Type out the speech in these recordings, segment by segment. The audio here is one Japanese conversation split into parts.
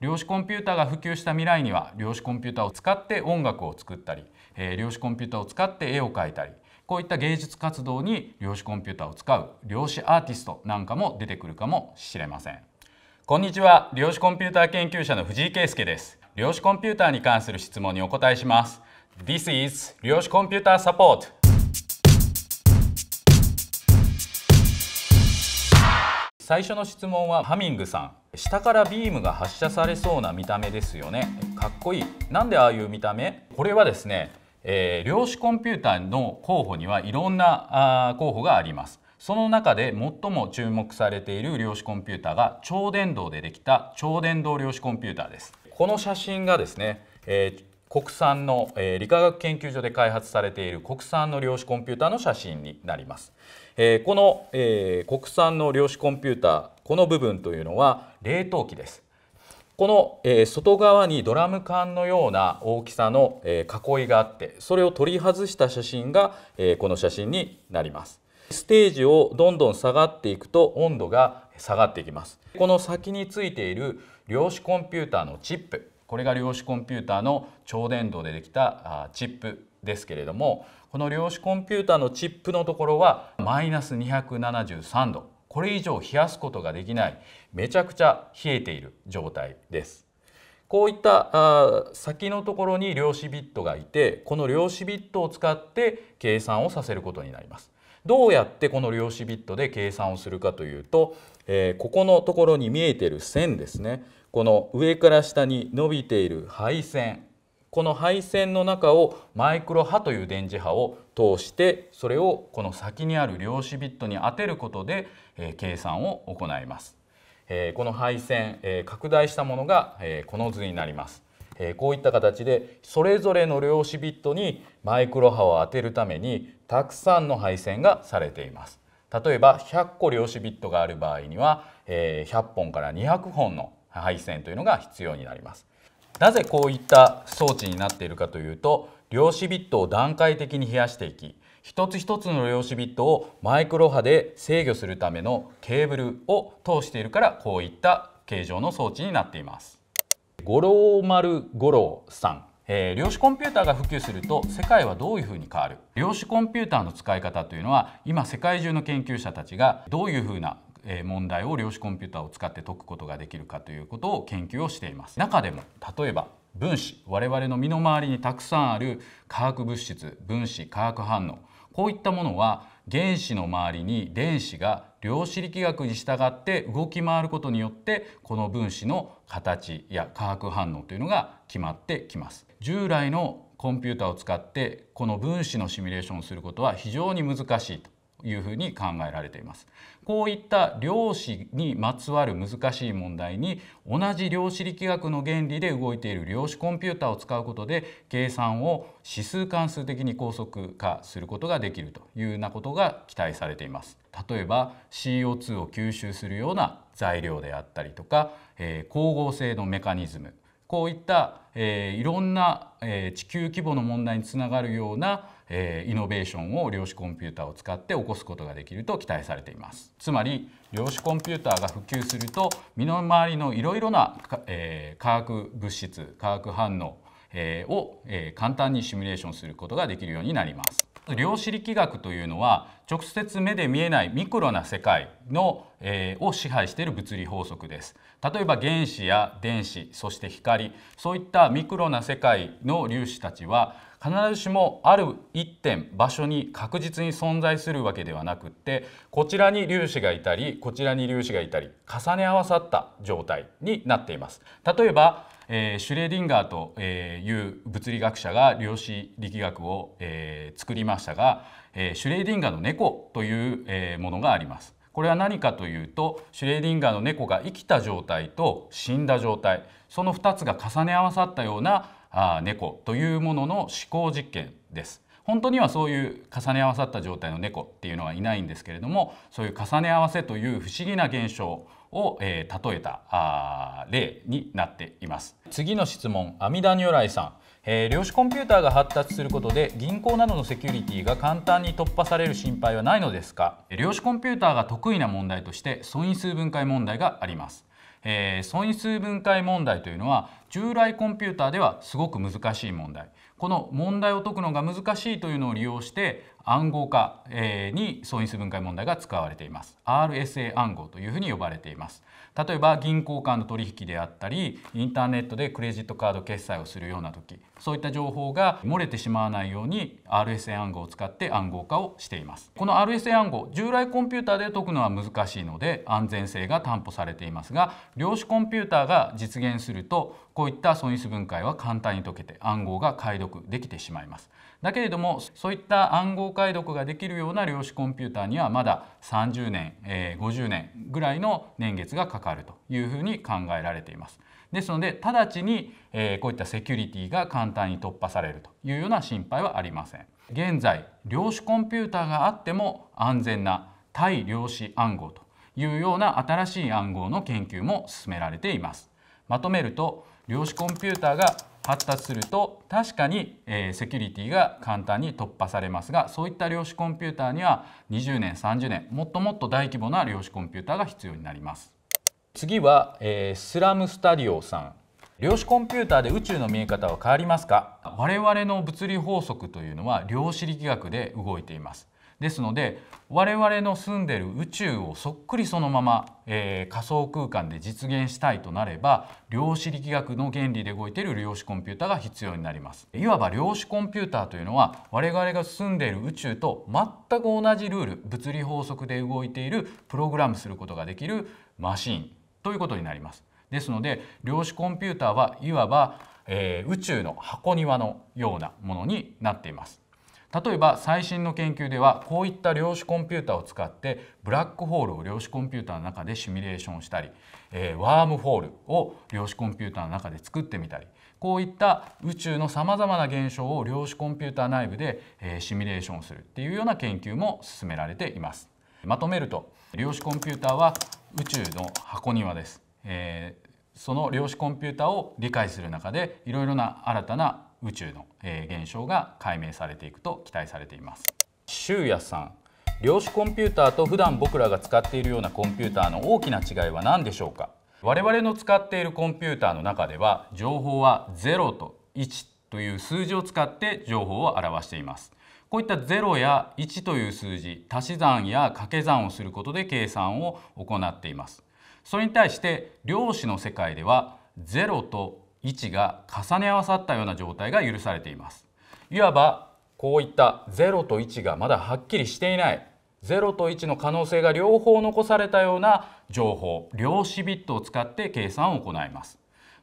量子コンピューターが普及した未来には量子コンピューターを使って音楽を作ったり、えー、量子コンピューターを使って絵を描いたりこういった芸術活動に量子コンピューターを使う量子アーティストなんかも出てくるかもしれませんこんにちは量子コンピューター研究者の藤井圭介です量子コンピューターに関する質問にお答えします This is 量子コンピューターサポート最初の質問はハミングさん下からビームが発射されそうな見た目ですよねかっこいいなんでああいう見た目これはですね、えー、量子コンピューターの候補にはいろんなあ候補がありますその中で最も注目されている量子コンピューターが超電導でできた超電導量子コンピューターですこの写真がですね、えー国産の、えー、理化学研究所で開発されている国産の量子コンピューターの写真になりますえー、この、えー、国産の量子コンピューターこの部分というのは冷凍機ですこの、えー、外側にドラム缶のような大きさの、えー、囲いがあってそれを取り外した写真が、えー、この写真になりますステージをどんどん下がっていくと温度が下がっていきますこの先についている量子コンピューターのチップこれが量子コンピューターの超伝導でできたあチップですけれどもこの量子コンピューターのチップのところはマイナス273度これ以上冷やすことができないめちゃくちゃ冷えている状態ですこういった先のところに量子ビットがいてこの量子ビットを使って計算をさせることになりますどうやってこの量子ビットで計算をするかというと、えー、ここのところに見えている線ですねこの上から下に伸びている配線この配線の中をマイクロ波という電磁波を通してそれをこの先にある量子ビットに当てることで、え計算を行います、えこの配線、え拡大したものが、えこの図になります、えこういった形でそれぞれの量子ビットにマイクロ波を当てるためにたくさんの配線がされています例えば100個量子ビットがある場合には、え100本から200本の配線というのが必要になりますなぜこういった装置になっているかというと量子ビットを段階的に冷やしていき一つ一つの量子ビットをマイクロ波で制御するためのケーブルを通しているからこういった形状の装置になっています五郎丸五郎さんえー、量子コンピューターが普及すると世界はどういうふうに変わる量子コンピューターの使い方というのは今世界中の研究者たちがどういうふうな問題を量子コンピューターを使って解くことができるかということを研究をしています中でも例えば分子我々の身の回りにたくさんある化学物質分子化学反応こういったものは原子の周りに電子が量子力学に従って動き回ることによってこの分子の形や化学反応というのが決まってきます従来のコンピューターを使ってこの分子のシミュレーションをすることは非常に難しいというふうに考えられていますこういった量子にまつわる難しい問題に同じ量子力学の原理で動いている量子コンピューターを使うことで計算を指数関数的に高速化することができるというようなことが期待されています例えば CO2 を吸収するような材料であったりとか、えー、光合成のメカニズムこういった、えー、いろんな、えー、地球規模の問題につながるようなえー、イノベーションを量子コンピューターを使って起こすことができると期待されていますつまり量子コンピューターが普及すると身の回りのいろいろな、えー、化学物質化学反応、えー、を、えー、簡単にシミュレーションすることができるようになります量子力学というのは直接目で見えないミクロな世界の、えー、を支配している物理法則です例えば原子や電子そして光そういったミクロな世界の粒子たちは必ずしもある一点場所に確実に存在するわけではなくってこちらに粒子がいたりこちらに粒子がいたり重ね合わさった状態になっています。例えばえー、シュレーディンガーという物理学者が量子力学を、えー、作りましたが、えー、シュレーディンガーの猫という、えー、ものがあります。これは何かというとシュレーディンガーの猫が生きた状態と死んだ状態その2つが重ね合わさったようなあ猫というものの思考実験です本当にはそういう重ね合わさった状態の猫っていうのはいないんですけれどもそういう重ね合わせという不思議な現象を、えー、例えたあ例になっています次の質問阿弥陀如来さん、えー、量子コンピューターが発達することで銀行などのセキュリティが簡単に突破される心配はないのですか量子コンピューターが得意な問題として素因数分解問題がありますえー、損失分解問題というのは従来コンピューターではすごく難しい問題この問題を解くのが難しいというのを利用して暗号化に相因数分解問題が使われています RSA 暗号というふうに呼ばれています例えば銀行間の取引であったりインターネットでクレジットカード決済をするような時そういった情報が漏れてしまわないように RSA 暗号を使って暗号化をしていますこの RSA 暗号従来コンピューターで解くのは難しいので安全性が担保されていますが量子コンピューターが実現するとこういった損失分解は簡単に解けて暗号が解読できてしまいますだけれどもそういった暗号解読ができるような量子コンピューターにはまだ30年、えー、50年ぐらいの年月がかかるというふうに考えられています。ですので直ちに、えー、こういったセキュリティが簡単に突破されるというような心配はありません。現在量子コンピューターがあっても安全な対量子暗号というような新しい暗号の研究も進められています。まとめると量子コンピューターが発達すると確かに、えセキュリティが簡単に突破されますがそういった量子コンピューターには20年30年もっともっと大規模な量子コンピューターが必要になります次は、えスラムスタディオさん量子コンピューターで宇宙の見え方は変わりますか我々の物理法則というのは量子力学で動いていますですので我々の住んでいる宇宙をそっくりそのまま、えー、仮想空間で実現したいとなれば量子力学の原理で動いている量子コンピューターが必要になりますいわば量子コンピューターというのは我々が住んでいる宇宙と全く同じルール物理法則で動いているプログラムすることができるマシンということになりますですので量子コンピューターはいわば、えー、宇宙の箱庭のようなものになっています例えば最新の研究ではこういった量子コンピューターを使ってブラックホールを量子コンピューターの中でシミュレーションしたり、えー、ワームホールを量子コンピューターの中で作ってみたりこういった宇宙のさまざまな現象を量子コンピューター内部で、えー、シミュレーションするっていうような研究も進められています。まとめると量子コンピューターは宇宙の箱庭です、えー、その量子コンピューターを理解する中でいろいろな新たな宇宙の、え現象が解明されていくと期待されています周也さん量子コンピューターと普段僕らが使っているようなコンピューターの大きな違いは何でしょうか我々の使っているコンピューターの中では情報は0と1という数字を使って情報を表していますこういった0や1という数字足し算や掛け算をすることで計算を行っていますそれに対して量子の世界では0と位置が重ね合わさったような状態が許されていますいわばこういった0と1がまだはっきりしていない0と1の可能性が両方残されたような情報量子ビットを使って計算を行います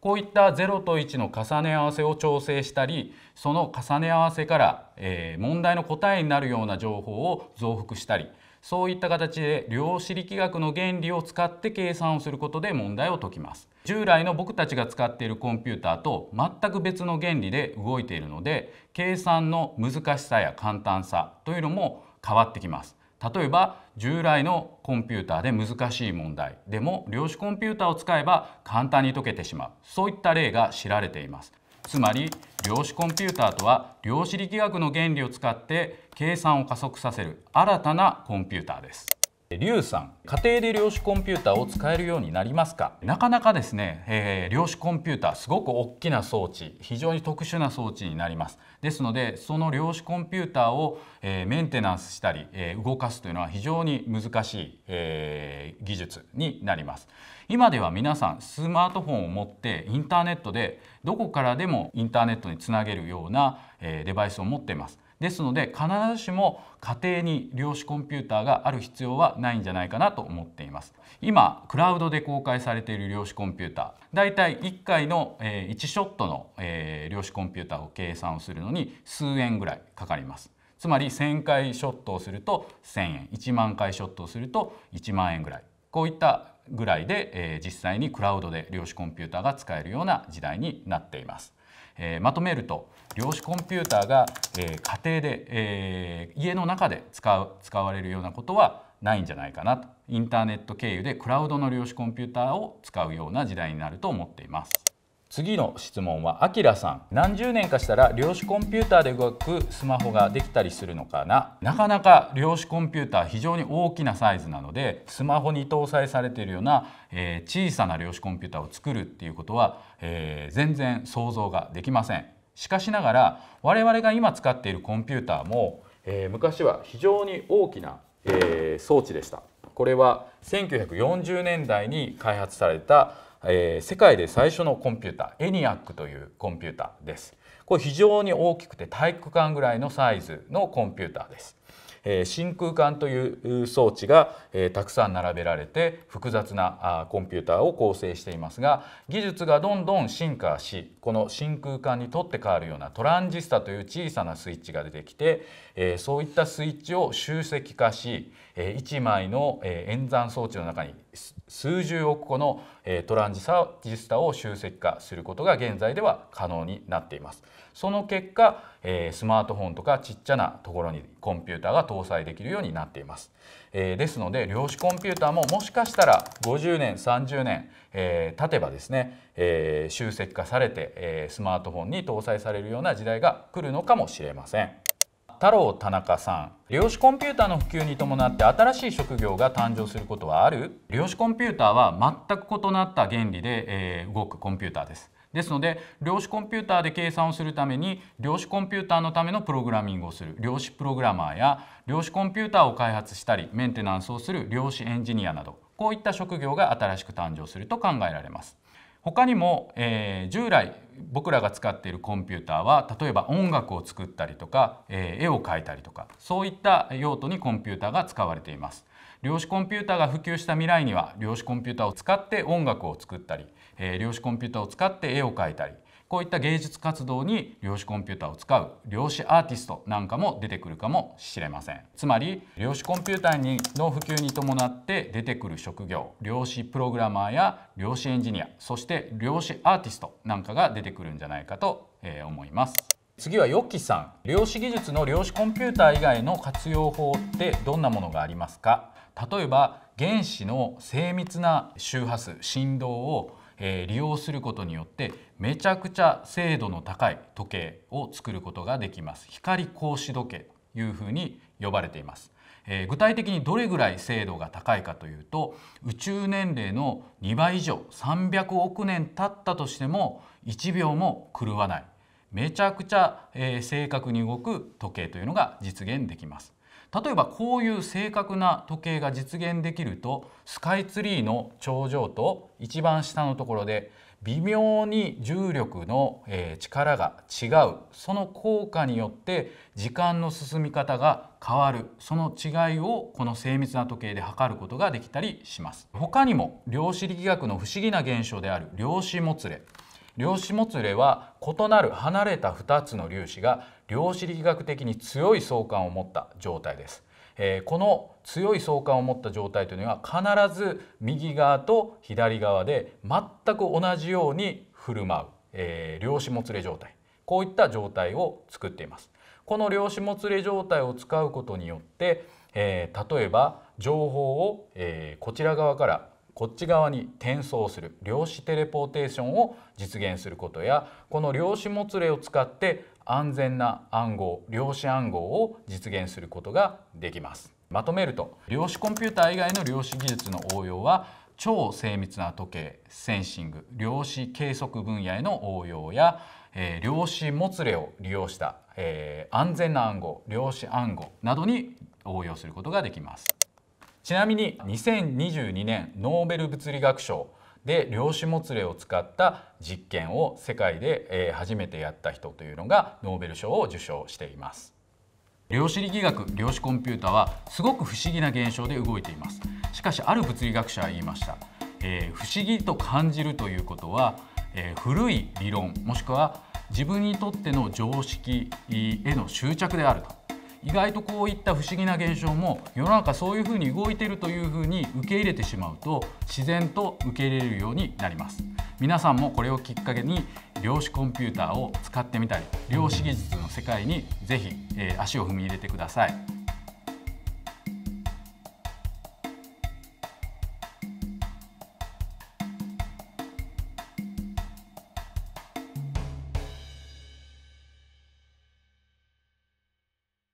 こういった0と1の重ね合わせを調整したりその重ね合わせから、え問題の答えになるような情報を増幅したりそういった形で量子力学の原理を使って計算をすることで問題を解きます従来の僕たちが使っているコンピューターと全く別の原理で動いているので計算の難しさや簡単さというのも変わってきます例えば従来のコンピューターで難しい問題でも量子コンピューターを使えば簡単に解けてしまうそういった例が知られていますつまり量子コンピューターとは量子力学の原理を使って計算を加速させる新たなコンピューターですリュウさん家庭で量子コンピューターを使えるようになりますかなかなかですね、えー、量子コンピューターすごく大きな装置非常に特殊な装置になりますですのでその量子コンピューターを、えー、メンテナンスしたり、えー、動かすというのは非常に難しい、え技術になります今では皆さんスマートフォンを持ってインターネットでどこからでもインターネットにつなげるような、えデバイスを持っていますですので必ずしも家庭に量子コンピューターがある必要はないんじゃないかなと思っています今クラウドで公開されている量子コンピューターだいたい1回の、え1ショットの、え量子コンピューターを計算をするのに数円ぐらいかかりますつまり1,000回ショットをすると1,000円1万回ショットをすると1万円ぐらいこういったぐらいで、え実際にクラウドで量子コンピューターが使えるような時代になっています。えー、まとめると量子コンピューターが、えー、家庭で、えー、家の中で使う使われるようなことはないんじゃないかなとインターネット経由でクラウドの量子コンピューターを使うような時代になると思っています。次の質問はあきらさん何十年かしたら量子コンピューターで動くスマホができたりするのかななかなか量子コンピューター非常に大きなサイズなのでスマホに搭載されているような、えー、小さな量子コンピューターを作るっていうことは、えー、全然想像ができませんしかしながら我々が今使っているコンピューターも、えー、昔は非常に大きな、え装置でしたこれは1940年代に開発された、えー、世界で最初のコンピュータエニアックというコンピュータです。これ非常に大きくて体育館ぐらいのサイズのコンピュータです。えー、真空管という装置が、えー、たくさん並べられて複雑なあコンピューターを構成していますが技術がどんどん進化しこの真空管に取って代わるようなトランジスタという小さなスイッチが出てきて、えー、そういったスイッチを集積化し、え1枚の、え演算装置の中に数十億個の、えトランジスタを集積化することが現在では可能になっています。その結果、えスマートフォンとかちっちゃなところにコンピューターが搭載できるようになっています。えですので量子コンピューターももしかしたら50年30年、え経てばですね、え集積化されて、えスマートフォンに搭載されるような時代が来るのかもしれません。太郎田中さん量子コンピューターの普及に伴って新しい職業が誕生することはある量子コンピューターは全く異なった原理で、えー、動くコンピューターですですので量子コンピューターで計算をするために量子コンピューターのためのプログラミングをする量子プログラマーや量子コンピューターを開発したりメンテナンスをする量子エンジニアなどこういった職業が新しく誕生すると考えられます。他にも、えー、従来僕らが使っているコンピューターは例えば音楽を作ったりとか、えー、絵を描いたりとかそういった用途にコンピューターが使われています。量子コンピューターが普及した未来には量子コンピューターを使って音楽を作ったり、えー、量子コンピューターを使って絵を描いたりこういった芸術活動に量子コンピューターを使う量子アーティストなんかも出てくるかもしれませんつまり量子コンピューターにの普及に伴って出てくる職業量子プログラマーや量子エンジニアそして量子アーティストなんかが出てくるんじゃないかと思います次はよきさん量子技術の量子コンピューター以外の活用法ってどんなものがありますか例えば原子の精密な周波数振動をえ利用することによってめちゃくちゃ精度の高い時計を作ることができます光格子時計というふうに呼ばれています、え具体的にどれぐらい精度が高いかというと宇宙年齢の2倍以上300億年経ったとしても1秒も狂わないめちゃくちゃ、え正確に動く時計というのが実現できます例えばこういう正確な時計が実現できるとスカイツリーの頂上と一番下のところで微妙に重力の力が違うその効果によって時間の進み方が変わるその違いをこの精密な時計で測ることができたりします他にも量子力学の不思議な現象である量子もつれ量子もつれは異なる離れた2つの粒子が量子力学的に強い相関を持った状態です。えー、この強い相関を持った状態というのは必ず右側と左側で全く同じように振る舞う、えー、量子もつれ状態こういった状態を作っています。この量子もつれ状態を使うことによって、えー、例えば情報を、えこちら側からこっち側に転送する量子テレポーテーションを実現することやこの量子もつれを使って安全な暗号量子暗号を実現することができますまとめると量子コンピューター以外の量子技術の応用は超精密な時計センシング量子計測分野への応用や、えー、量子もつれを利用した、えー、安全な暗号量子暗号などに応用することができます。ちなみに2022年ノーベル物理学賞で量子もつれを使った実験を世界で初めてやった人というのがノーベル賞を受賞しています量子力学量子コンピュータはすごく不思議な現象で動いていますしかしある物理学者は言いました、えー、不思議と感じるということは、えー、古い理論もしくは自分にとっての常識への執着であると意外とこういった不思議な現象も世の中そういうふうに動いているというふうに受け入れてしまうと自然と受け入れるようになります皆さんもこれをきっかけに量子コンピューターを使ってみたり量子技術の世界にぜひ、え足を踏み入れてください。